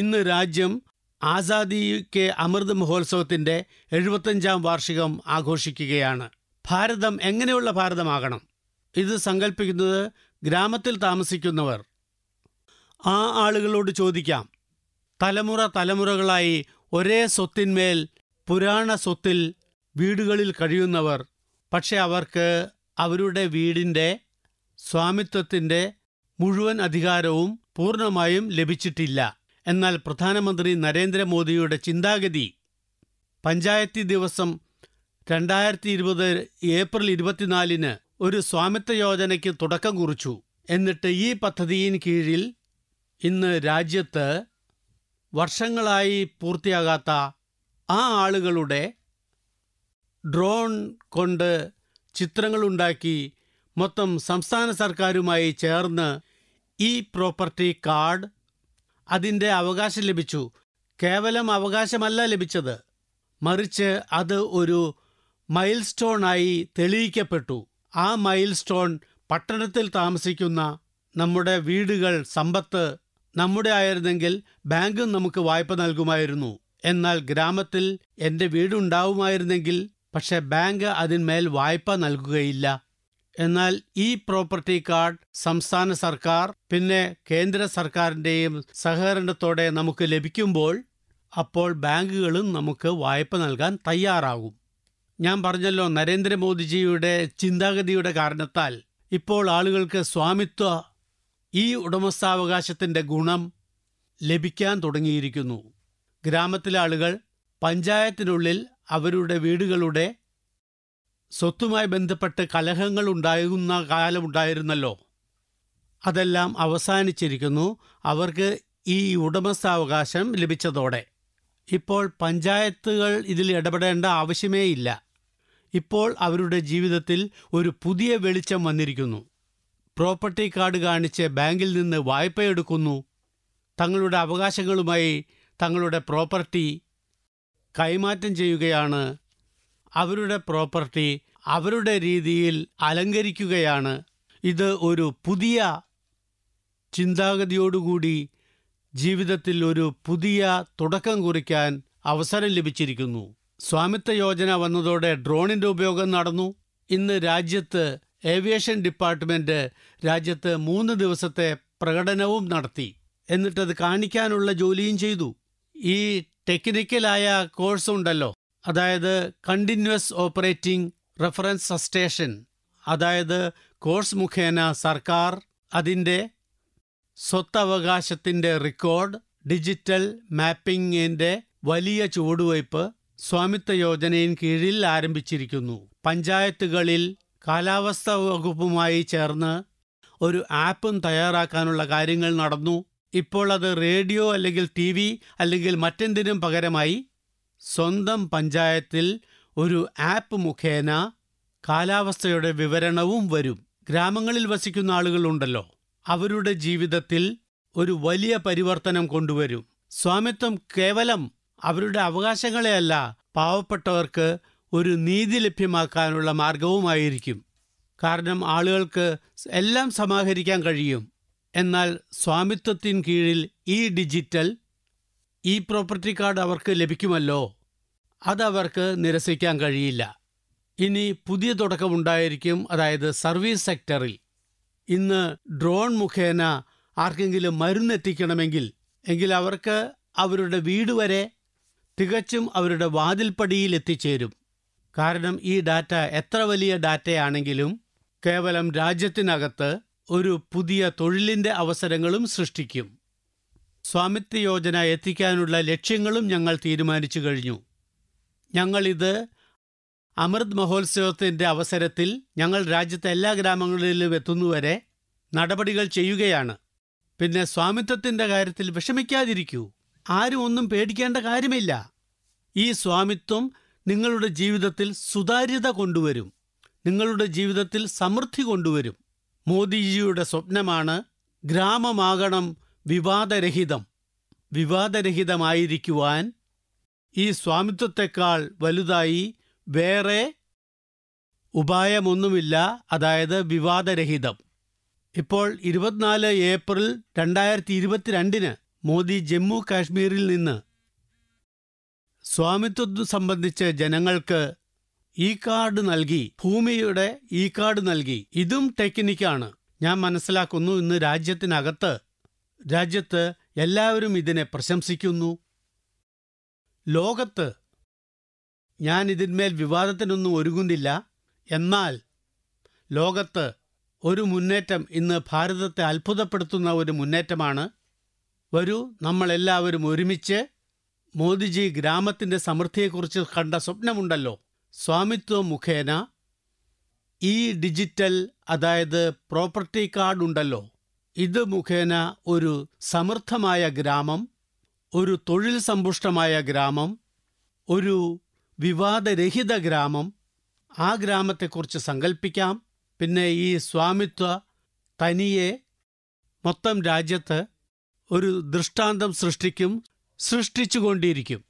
ഇന്ന് രാജ്യം ആസാദി കെ അമൃത് മഹോത്സവത്തിന്റെ എഴുപത്തഞ്ചാം വാർഷികം ആഘോഷിക്കുകയാണ് ഭാരതം എങ്ങനെയുള്ള ഭാരതമാകണം ഇത് സങ്കല്പിക്കുന്നത് ഗ്രാമത്തിൽ താമസിക്കുന്നവർ ആ ആളുകളോട് ചോദിക്കാം തലമുറ തലമുറകളായി ഒരേ സ്വത്തിന്മേൽ പുരാണ സ്വത്തിൽ വീടുകളിൽ കഴിയുന്നവർ പക്ഷെ അവർക്ക് അവരുടെ വീടിൻ്റെ സ്വാമിത്വത്തിൻ്റെ മുഴുവൻ അധികാരവും പൂർണ്ണമായും ലഭിച്ചിട്ടില്ല എന്നാൽ പ്രധാനമന്ത്രി നരേന്ദ്രമോദിയുടെ ചിന്താഗതി പഞ്ചായത്തി ദിവസം രണ്ടായിരത്തി ഇരുപത് ഏപ്രിൽ ഇരുപത്തിനാലിന് ഒരു സ്വാമിത്വ യോജനയ്ക്ക് തുടക്കം കുറിച്ചു എന്നിട്ട് ഈ പദ്ധതിയിൻ കീഴിൽ ഇന്ന് രാജ്യത്ത് വർഷങ്ങളായി പൂർത്തിയാകാത്ത ആ ആളുകളുടെ ഡ്രോൺ കൊണ്ട് ചിത്രങ്ങളുണ്ടാക്കി മൊത്തം സംസ്ഥാന സർക്കാരുമായി ചേർന്ന് ഈ പ്രോപ്പർട്ടി കാർഡ് അതിൻ്റെ അവകാശം ലഭിച്ചു കേവലം അവകാശമല്ല ലഭിച്ചത് മറിച്ച് അത് ഒരു മൈൽ സ്റ്റോണായി തെളിയിക്കപ്പെട്ടു ആ മൈൽ സ്റ്റോൺ പട്ടണത്തിൽ താമസിക്കുന്ന നമ്മുടെ വീടുകൾ സമ്പത്ത് നമ്മുടെ ആയിരുന്നെങ്കിൽ ബാങ്കും നമുക്ക് വായ്പ നൽകുമായിരുന്നു എന്നാൽ ഗ്രാമത്തിൽ എൻ്റെ വീടുണ്ടാവുമായിരുന്നെങ്കിൽ പക്ഷെ ബാങ്ക് അതിന്മേൽ വായ്പ നൽകുകയില്ല എന്നാൽ ഈ പ്രോപ്പർട്ടി കാർഡ് സംസ്ഥാന സർക്കാർ പിന്നെ കേന്ദ്ര സർക്കാരിൻ്റെയും സഹകരണത്തോടെ നമുക്ക് ലഭിക്കുമ്പോൾ അപ്പോൾ ബാങ്കുകളും നമുക്ക് വായ്പ നൽകാൻ തയ്യാറാകും ഞാൻ പറഞ്ഞല്ലോ നരേന്ദ്രമോദിജിയുടെ ചിന്താഗതിയുടെ കാരണത്താൽ ഇപ്പോൾ ആളുകൾക്ക് സ്വാമിത്വ ഈ ഉടമസ്ഥാവകാശത്തിൻ്റെ ഗുണം ലഭിക്കാൻ തുടങ്ങിയിരിക്കുന്നു ഗ്രാമത്തിലെ ആളുകൾ പഞ്ചായത്തിനുള്ളിൽ അവരുടെ വീടുകളുടെ സ്വത്തുമായി ബന്ധപ്പെട്ട് കലഹങ്ങൾ ഉണ്ടാകുന്ന കാലമുണ്ടായിരുന്നല്ലോ അതെല്ലാം അവസാനിച്ചിരിക്കുന്നു അവർക്ക് ഈ ഉടമസ്ഥാവകാശം ലഭിച്ചതോടെ ഇപ്പോൾ പഞ്ചായത്തുകൾ ഇതിൽ ഇടപെടേണ്ട ആവശ്യമേയില്ല ഇല്ല ഇപ്പോൾ അവരുടെ ജീവിതത്തിൽ ഒരു പുതിയ വെളിച്ചം വന്നിരിക്കുന്നു പ്രോപ്പർട്ടി കാർഡ് കാണിച്ച് ബാങ്കിൽ നിന്ന് വായ്പയെടുക്കുന്നു തങ്ങളുടെ അവകാശങ്ങളുമായി തങ്ങളുടെ പ്രോപ്പർട്ടി കൈമാറ്റം ചെയ്യുകയാണ് അവരുടെ പ്രോപ്പർട്ടി അവരുടെ രീതിയിൽ അലങ്കരിക്കുകയാണ് ഇത് ഒരു പുതിയ ചിന്താഗതിയോടുകൂടി ജീവിതത്തിൽ ഒരു പുതിയ തുടക്കം കുറിക്കാൻ അവസരം ലഭിച്ചിരിക്കുന്നു സ്വാമിത്വ യോജന വന്നതോടെ ഡ്രോണിൻ്റെ ഉപയോഗം നടന്നു ഇന്ന് രാജ്യത്ത് ഏവിയേഷൻ ഡിപ്പാർട്ട്മെൻറ്റ് രാജ്യത്ത് മൂന്ന് ദിവസത്തെ പ്രകടനവും നടത്തി എന്നിട്ടത് കാണിക്കാനുള്ള ജോലിയും ചെയ്തു ഈ ടെക്നിക്കലായ കോഴ്സ് ഉണ്ടല്ലോ അതായത് കണ്ടിന്യൂസ് ഓപ്പറേറ്റിംഗ് റഫറൻസ് സസ്റ്റേഷൻ അതായത് കോഴ്സ് മുഖേന സർക്കാർ അതിൻ്റെ സ്വത്തവകാശത്തിൻ്റെ റെക്കോർഡ് ഡിജിറ്റൽ മാപ്പിംഗിൻ്റെ വലിയ ചുവടുവയ്പ് സ്വാമിത്വ യോജനയിൻ കീഴിൽ ആരംഭിച്ചിരിക്കുന്നു പഞ്ചായത്തുകളിൽ കാലാവസ്ഥ വകുപ്പുമായി ചേർന്ന് ഒരു ആപ്പും തയ്യാറാക്കാനുള്ള കാര്യങ്ങൾ നടന്നു ഇപ്പോൾ അത് റേഡിയോ അല്ലെങ്കിൽ ടി അല്ലെങ്കിൽ മറ്റെന്തിനും പകരമായി സ്വന്തം പഞ്ചായത്തിൽ ഒരു ആപ്പ് മുഖേന കാലാവസ്ഥയുടെ വിവരണവും വരും ഗ്രാമങ്ങളിൽ വസിക്കുന്ന ആളുകളുണ്ടല്ലോ അവരുടെ ജീവിതത്തിൽ ഒരു വലിയ പരിവർത്തനം കൊണ്ടുവരും സ്വാമിത്വം കേവലം അവരുടെ അവകാശങ്ങളെയല്ല പാവപ്പെട്ടവർക്ക് ഒരു നീതി ലഭ്യമാക്കാനുള്ള മാർഗവുമായിരിക്കും കാരണം ആളുകൾക്ക് എല്ലാം സമാഹരിക്കാൻ കഴിയും എന്നാൽ സ്വാമിത്വത്തിൻ കീഴിൽ ഈ ഡിജിറ്റൽ ഈ പ്രോപ്പർട്ടി കാർഡ് അവർക്ക് ലഭിക്കുമല്ലോ അതവർക്ക് നിരസിക്കാൻ കഴിയില്ല ഇനി പുതിയ തുടക്കമുണ്ടായിരിക്കും അതായത് സർവീസ് സെക്ടറിൽ ഇന്ന് ഡ്രോൺ മുഖേന ആർക്കെങ്കിലും മരുന്നെത്തിക്കണമെങ്കിൽ എങ്കിൽ അവർക്ക് അവരുടെ വീട് വരെ തികച്ചും അവരുടെ വാതിൽപ്പടിയിൽ എത്തിച്ചേരും കാരണം ഈ ഡാറ്റ എത്ര വലിയ ഡാറ്റയാണെങ്കിലും കേവലം രാജ്യത്തിനകത്ത് ഒരു പുതിയ തൊഴിലിൻ്റെ അവസരങ്ങളും സൃഷ്ടിക്കും സ്വാമിത്വ യോജന എത്തിക്കാനുള്ള ലക്ഷ്യങ്ങളും ഞങ്ങൾ തീരുമാനിച്ചു കഴിഞ്ഞു ഞങ്ങളിത് അമൃത് മഹോത്സവത്തിൻ്റെ അവസരത്തിൽ ഞങ്ങൾ രാജ്യത്തെ എല്ലാ ഗ്രാമങ്ങളിലും എത്തുന്നുവരെ നടപടികൾ ചെയ്യുകയാണ് പിന്നെ സ്വാമിത്വത്തിൻ്റെ കാര്യത്തിൽ വിഷമിക്കാതിരിക്കൂ ആരും ഒന്നും പേടിക്കേണ്ട കാര്യമില്ല ഈ സ്വാമിത്വം നിങ്ങളുടെ ജീവിതത്തിൽ സുതാര്യത കൊണ്ടുവരും നിങ്ങളുടെ ജീവിതത്തിൽ സമൃദ്ധി കൊണ്ടുവരും മോദിജിയുടെ സ്വപ്നമാണ് ഗ്രാമമാകണം വിവാദരഹിതം വിവാദരഹിതമായിരിക്കുവാൻ ഈ സ്വാമിത്വത്തെക്കാൾ വലുതായി വേറെ ഉപായമൊന്നുമില്ല അതായത് വിവാദരഹിതം ഇപ്പോൾ ഇരുപത്തിനാല് ഏപ്രിൽ രണ്ടായിരത്തി ഇരുപത്തിരണ്ടിന് മോദി ജമ്മു കാശ്മീരിൽ നിന്ന് സ്വാമിത്വം സംബന്ധിച്ച് ജനങ്ങൾക്ക് ഇ കാർഡ് നൽകി ഭൂമിയുടെ ഇ കാർഡ് നൽകി ഇതും ടെക്നിക്കാണ് ഞാൻ മനസ്സിലാക്കുന്നു ഇന്ന് രാജ്യത്തിനകത്ത് രാജ്യത്ത് എല്ലാവരും ഇതിനെ പ്രശംസിക്കുന്നു ലോകത്ത് ഞാൻ ഇതിന്മേൽ വിവാദത്തിനൊന്നും ഒരുങ്ങുന്നില്ല എന്നാൽ ലോകത്ത് ഒരു മുന്നേറ്റം ഇന്ന് ഭാരതത്തെ അത്ഭുതപ്പെടുത്തുന്ന ഒരു മുന്നേറ്റമാണ് വരൂ നമ്മളെല്ലാവരും ഒരുമിച്ച് മോദിജി ഗ്രാമത്തിൻ്റെ സമൃദ്ധിയെക്കുറിച്ച് കണ്ട സ്വപ്നമുണ്ടല്ലോ സ്വാമിത്വം മുഖേന ഈ ഡിജിറ്റൽ അതായത് പ്രോപ്പർട്ടി കാർഡ് ഉണ്ടല്ലോ ഇത് മുഖേന ഒരു സമൃദ്ധമായ ഗ്രാമം ഒരു തൊഴിൽ സമ്പുഷ്ടമായ ഗ്രാമം ഒരു വിവാദരഹിത ഗ്രാമം ആ ഗ്രാമത്തെക്കുറിച്ച് സങ്കല്പിക്കാം പിന്നെ ഈ സ്വാമിത്വ തനിയെ മൊത്തം രാജ്യത്ത് ഒരു ദൃഷ്ടാന്തം സൃഷ്ടിക്കും സൃഷ്ടിച്ചുകൊണ്ടിരിക്കും